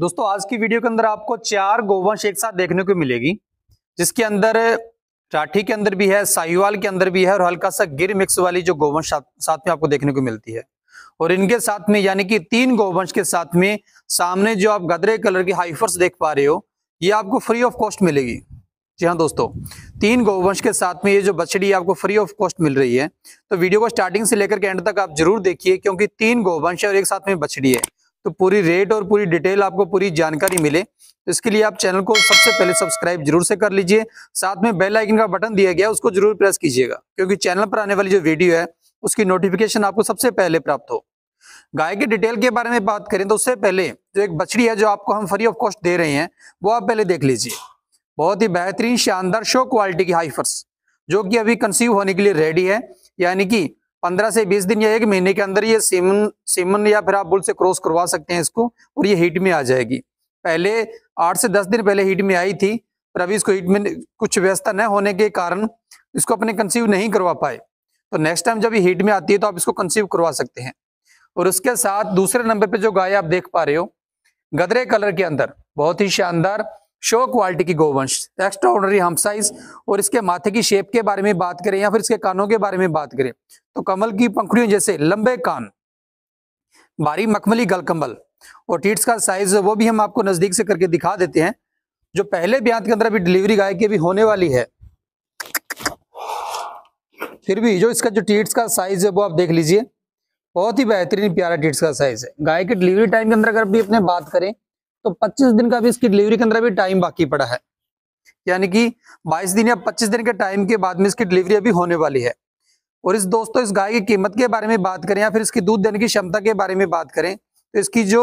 दोस्तों आज की वीडियो के अंदर आपको चार गोवंश एक साथ देखने को मिलेगी जिसके अंदर राठी के अंदर भी है साहिवाल के अंदर भी है और हल्का सा गिर मिक्स वाली जो गोवंश साथ, साथ में आपको देखने को मिलती है और इनके साथ में यानी कि तीन गोवंश के साथ में सामने जो आप गदरे कलर की हाइफर्स देख पा रहे हो ये आपको फ्री ऑफ कॉस्ट मिलेगी जी हाँ दोस्तों तीन गोवंश के साथ में ये जो बछड़ी आपको फ्री ऑफ कॉस्ट मिल रही है तो वीडियो को स्टार्टिंग से लेकर के एंड तक आप जरूर देखिए क्योंकि तीन गोवंश है और एक साथ में बछड़ी है तो पूरी रेट और पूरी डिटेल आपको पूरी जानकारी मिले तो इसके लिए आप चैनल को सबसे पहले सब्सक्राइब जरूर से कर लीजिए साथ में बेल आइकन का बटन दिया गया उसको जरूर प्रेस कीजिएगा क्योंकि चैनल पर आने वाली जो वीडियो है उसकी नोटिफिकेशन आपको सबसे पहले प्राप्त हो गाय के डिटेल के बारे में बात करें तो उससे पहले जो एक बछड़ी है जो आपको हम फ्री ऑफ कॉस्ट दे रहे हैं वो आप पहले देख लीजिए बहुत ही बेहतरीन शानदार शो क्वालिटी की हाइफर्स जो कि अभी कंसीव होने के लिए रेडी है यानी कि पंद्रह से बीस दिन या एक महीने के अंदर ये सीमन सीमन या फिर आप बुल से क्रॉस करवा सकते हैं इसको और ये हीट में आ जाएगी पहले आठ से दस दिन पहले हीट में आई थी पर अभी इसको हीट में कुछ व्यवस्था न होने के कारण इसको अपने कंसीव नहीं करवा पाए तो नेक्स्ट टाइम जब ये हीट में आती है तो आप इसको कंसीव करवा सकते हैं और उसके साथ दूसरे नंबर पर जो गाय आप देख पा रहे हो गदरे कलर के अंदर बहुत ही शानदार शो क्वालिटी की गोवंश एक्स्ट्रा ऑर्डनरी हम साइज और इसके माथे की शेप के बारे में बात करें या फिर इसके कानों के बारे में बात करें तो कमल की पंखुड़ियों जैसे लंबे कान भारी मखमली गलकम्बल और टीट्स का साइज वो भी हम आपको नजदीक से करके दिखा देते हैं जो पहले ब्यांत के अंदर अभी डिलीवरी गाय की भी होने वाली है फिर भी जो इसका जो टीट्स का साइज है वो आप देख लीजिए बहुत ही बेहतरीन प्यारा टीट्स का साइज है गाय के डिलीवरी टाइम के अंदर अगर भी अपने बात करें तो 25 दिन का भी इसकी डिलीवरी के अंदर अभी टाइम बाकी पड़ा है यानी कि 22 दिन या 25 दिन के टाइम के बाद में इसकी डिलीवरी अभी होने वाली है और इस दोस्तों इस गाय की कीमत के बारे में बात करें या फिर इसकी दूध देने की क्षमता के बारे में बात करें तो इसकी जो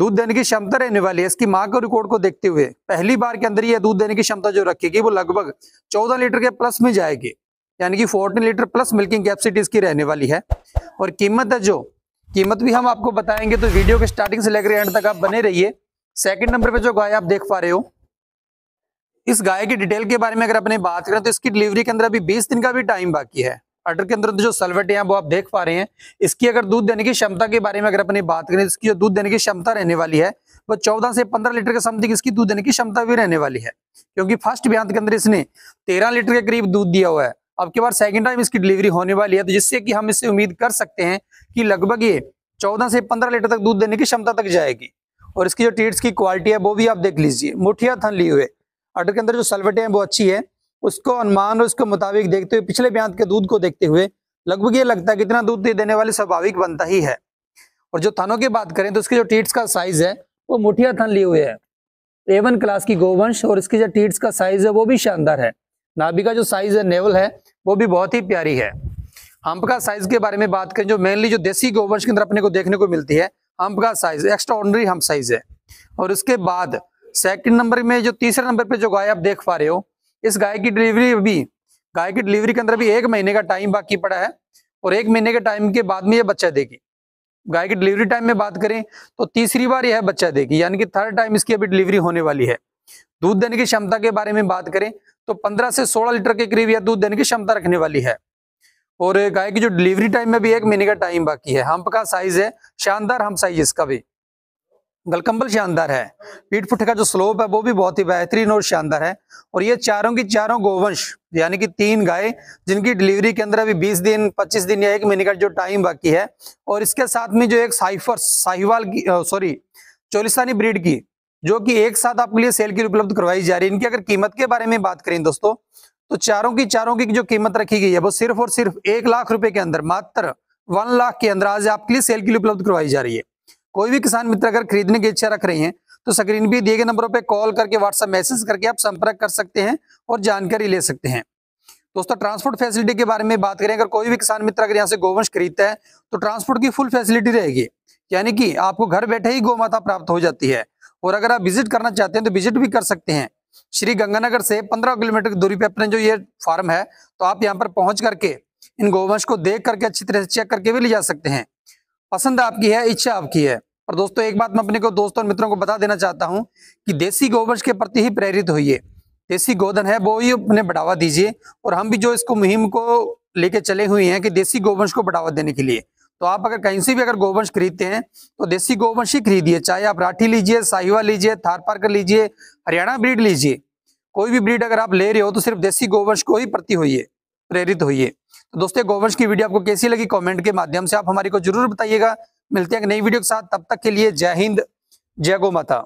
दूध देने की क्षमता रहने वाली है इसकी माँ के रिकॉर्ड को देखते हुए पहली बार के अंदर यह दूध देने की क्षमता जो रखेगी वो लगभग चौदह लीटर के प्लस में जाएगी यानी कि fourteen litre plus milking capacity इसकी रहने वाली है और कीमत है जो कीमत भी हम आपको बताएंगे तो वीडियो के स्टार्टिंग से लेकर एंड तक आप बने रहिए सेकंड नंबर पे जो गाय आप देख पा रहे हो इस गाय की डिटेल के बारे में अगर अपने बात करें तो इसकी डिलीवरी के अंदर अभी बीस दिन का भी टाइम बाकी है अटर के अंदर तो जो सलवेट है वो आप देख पा रहे हैं इसकी अगर दूध देने की क्षमता के बारे में अगर अपने बात करें इसकी जो दूध देने की क्षमता रहने वाली है वो चौदह से पंद्रह लीटर के समथिंग इसकी दूध देने की क्षमता भी रहने वाली है क्योंकि फर्स्ट ब्यांत के अंदर इसने तेरह लीटर के करीब दूध दिया हुआ है अब के बाद सेकेंड टाइम इसकी डिलीवरी होने वाली है तो जिससे कि हम इससे उम्मीद कर सकते हैं कि लगभग ये चौदह से पंद्रह लीटर तक दूध देने की क्षमता तक जाएगी और इसकी जो टीट्स की क्वालिटी है वो भी आप देख लीजिए मुठिया थन ली हुए अटर के अंदर जो सल्वेटें हैं वो अच्छी है उसको अनुमान और उसके मुताबिक देखते हुए पिछले ब्यांत के दूध को देखते हुए लगभग ये लगता है कि इतना दूध देने वाले स्वाभाविक बनता ही है और जो थनों की बात करें तो उसकी जो टीट्स का साइज है वो मुठिया थन लिए हुए है एवन क्लास की गोवंश और इसकी जो टीट्स का साइज है वो भी शानदार है नाभि का जो साइज है नेवल है वो भी बहुत ही प्यारी है हम्प का साइज के बारे में बात करें जो मेनली जो देसी गोवंश के अंदर अपने को देखने को मिलती है हम्प का size extraordinary hump size है और उसके बाद सेकंड नंबर में जो तीसरे नंबर पे जो गाय आप देख पा रहे हो इस गाय की डिलीवरी अभी गाय की डिलीवरी के अंदर भी एक महीने का टाइम बाकी पड़ा है और एक महीने के टाइम के बाद में यह बच्चा देगी गाय की डिलीवरी टाइम में बात करें तो तीसरी बार यह बच्चा देगी यानी कि थर्ड टाइम इसकी अभी डिलीवरी होने वाली है दूध देने की क्षमता के बारे में बात करें तो 15 से 16 लीटर के करीब यह दूध देने की क्षमता रखने वाली है और गाय की जो डिलीवरी टाइम में भी एक महीने का टाइम बाकी है हम्प का साइज है शानदार हम साइज इसका भी गलकम्बल शानदार है पीठ पुठ का जो स्लोप है वो भी बहुत ही बेहतरीन और शानदार है और ये चारों की चारों गोवंश यानी कि तीन गाय जिनकी डिलीवरी के अंदर अभी 20 दिन 25 दिन या एक महीने का जो टाइम बाकी है और इसके साथ में जो एक साइफर साहिवाल की सॉरी चोलिस्तानी ब्रीड की जो कि एक साथ आपके लिए सेल की उपलब्ध करवाई जा रही है इनकी अगर कीमत के बारे में बात करें दोस्तों तो चारों की चारों की जो कीमत रखी गई है वो सिर्फ और सिर्फ एक लाख रुपए के अंदर मात्र वन लाख के अंदर आज आपके लिए सेल के लिए उपलब्ध करवाई जा रही है कोई भी किसान मित्र अगर खरीदने की इच्छा रख रहे हैं तो स्क्रीन भी दिए गए नंबरों पर कॉल करके व्हाट्सएप मैसेज करके आप संपर्क कर सकते हैं और जानकारी ले सकते हैं दोस्तों ट्रांसपोर्ट फैसिलिटी के बारे में बात करें अगर कोई भी किसान मित्र अगर यहाँ से गोवंश खरीदता है तो ट्रांसपोर्ट की फुल फैसिलिटी रहेगी यानी कि आपको घर बैठे ही माता प्राप्त हो जाती है और अगर आप विजिट करना चाहते हैं तो विजिट भी कर सकते हैं श्री गंगानगर से 15 किलोमीटर की दूरी पर अपने जो ये फार्म है तो आप यहाँ पर पहुंच करके इन गोवंश को देख करके अच्छी तरह से चेक करके भी ले जा सकते हैं पसंद आपकी है इच्छा आपकी है और दोस्तों एक बात मैं अपने को दोस्तों और मित्रों को बता देना चाहता हूँ कि देसी गोवंश के प्रति ही प्रेरित होइए देसी गोधन है वो ही उन्हें बढ़ावा दीजिए और हम भी जो इसको मुहिम को लेके चले हुए हैं कि देसी गोवंश को बढ़ावा देने के लिए तो आप अगर कहीं से भी अगर गोवंश खरीदते हैं तो देसी गोवंश ही खरीदिए चाहे आप राठी लीजिए साहिवा लीजिए थार कर लीजिए हरियाणा ब्रीड लीजिए कोई भी ब्रीड अगर आप ले रहे हो तो सिर्फ देसी गोवंश को ही प्रति होइए प्रेरित होइए तो दोस्तों गोवंश की वीडियो आपको कैसी लगी कमेंट के माध्यम से आप हमारे को जरूर बताइएगा मिलते हैं नई वीडियो के साथ तब तक के लिए जय हिंद जय गो माता